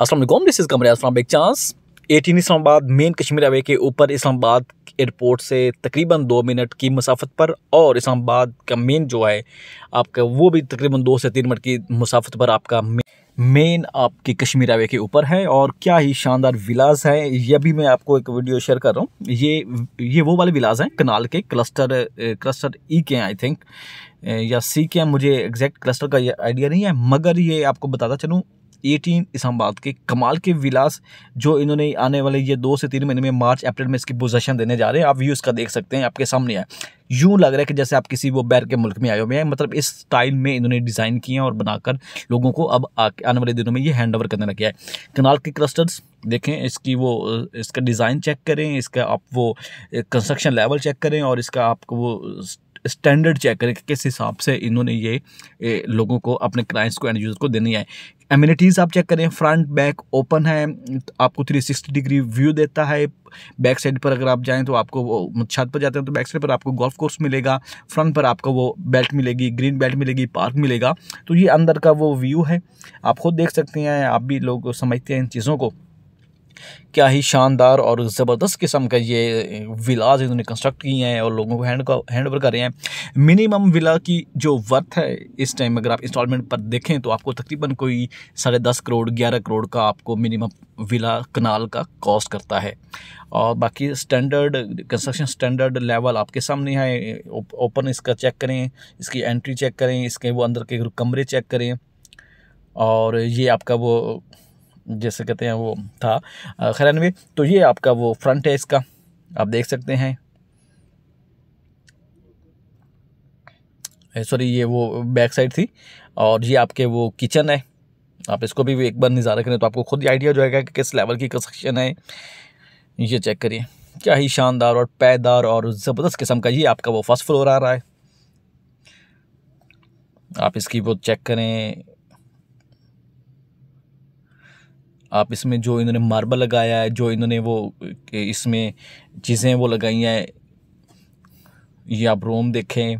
Aslam this is Qamar Aslam एक chance eighteen Islamabad main Kashmir highway के ऊपर इस्लामाबाद एयरपोर्ट से तकरीबन दो मिनट की मुसाफत पर और इस्लामाबाद का मेन जो है आपका वो भी तकरीबन दो से तीन मिनट की मुसाफत पर आपका मेन आपके कश्मीर हाईवे के ऊपर है और क्या ही शानदार विलाज है ये भी मैं आपको एक वीडियो शेयर कर रहा हूँ ये ये वो वाले विलाज हैं कनाल के क्लस्टर क्लस्टर ई के हैं आई थिंक या सी के मुझे एग्जैक्ट क्लस्टर का ये आइडिया नहीं है मगर ये आपको बताता चलूँ एटीन इस्लामाबाद के कमाल के विलास जो इन्होंने आने वाले ये दो से तीन महीने में मार्च अप्रैल में इसकी पोजेशन देने जा रहे हैं आप व्यू इसका देख सकते हैं आपके सामने है यूँ लग रहा है कि जैसे आप किसी वो बैर के मुल्क में आए हुए हैं मतलब इस स्टाइल में इन्होंने डिज़ाइन किए हैं और बनाकर लोगों को अब आने वाले दिनों में ये हैंड ओवर करने लगे है कनाल के क्लस्टर्स देखें इसकी वो इसका डिज़ाइन चेक करें इसका आप वो कंस्ट्रक्शन लेवल चेक करें और इसका आपको वो स्टैंडर्ड चेक करें कि किस हिसाब से इन्होंने ये ए, लोगों को अपने क्लाइंट्स को एंड यूज़र को देनी है एम्यूनिटीज़ आप चेक करें फ्रंट बैक ओपन है आपको 360 डिग्री व्यू देता है बैक साइड पर अगर आप जाएं तो आपको वो छत पर जाते हैं तो बैक साइड पर आपको गोल्फ कोर्स मिलेगा फ्रंट पर आपको वो बेल्ट मिलेगी ग्रीन बेल्ट मिलेगी पार्क मिलेगा तो ये अंदर का वो व्यू है आप खुद देख सकते हैं आप भी लोग समझते हैं इन चीज़ों को क्या ही शानदार और ज़बरदस्त किस्म का ये विलाज इन्होंने कंस्ट्रक्ट किए हैं और लोगों को हैंड का हैंड ओवर कर रहे हैं मिनिमम विला की जो वर्थ है इस टाइम अगर आप इंस्टॉलमेंट पर देखें तो आपको तकरीबन कोई साढ़े दस करोड़ ग्यारह करोड़ का आपको मिनिमम विला कनाल का कॉस्ट करता है और बाकी स्टैंडर्ड कंस्ट्रक्शन स्टैंडर्ड लेवल आपके सामने है ओपन इसका चेक करें इसकी एंट्री चेक करें इसके वो अंदर के कमरे चेक करें और ये आपका वो जैसे कहते हैं वो था खैर तो ये आपका वो फ्रंट है इसका आप देख सकते हैं सॉरी ये वो बैक साइड थी और ये आपके वो किचन है आप इसको भी एक बार नज़ारा करें तो आपको खुद ही आइडिया हो जाएगा कि किस लेवल की कंस्ट्रक्शन है ये चेक करिए क्या ही शानदार और पैदार और ज़बरदस्त किस्म का ये आपका वो फर्स्ट फ्लोर आ रहा है आप इसकी वो चेक करें आप इसमें जो इन्होंने मार्बल लगाया है जो इन्होंने वो इसमें चीज़ें वो लगाई हैं ये आप रोम देखें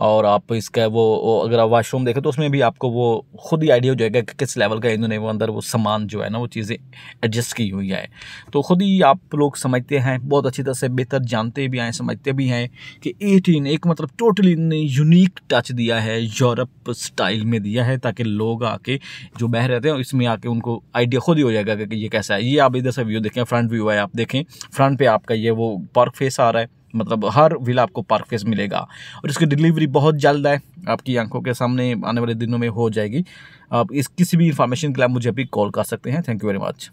और आप इसका वो, वो अगर आप वाशरूम देखें तो उसमें भी आपको वो खुद ही आइडिया हो जाएगा कि किस लेवल का इन्होंने वो अंदर वो सामान जो है ना वो चीज़ें एडजस्ट की हुई है तो खुद ही आप लोग समझते हैं बहुत अच्छी तरह से बेहतर जानते भी हैं समझते भी हैं कि एटीन एक मतलब टोटली यूनिक टच दिया है यूरोप स्टाइल में दिया है ताकि लोग आके जो बह रहते हैं इसमें आके उनको आइडिया खुद ही हो जाएगा कि ये कैसा है ये आप इधर से व्यू देखें फ्रंट व्यू है आप देखें फ्रंट पर आपका ये वो पार्क फेस आ रहा है मतलब हर विला आपको फेस मिलेगा और इसकी डिलीवरी बहुत जल्द है आपकी आंखों के सामने आने वाले दिनों में हो जाएगी आप इस किसी भी इंफॉर्मेशन के लिए मुझे अभी कॉल कर सकते हैं थैंक यू वेरी मच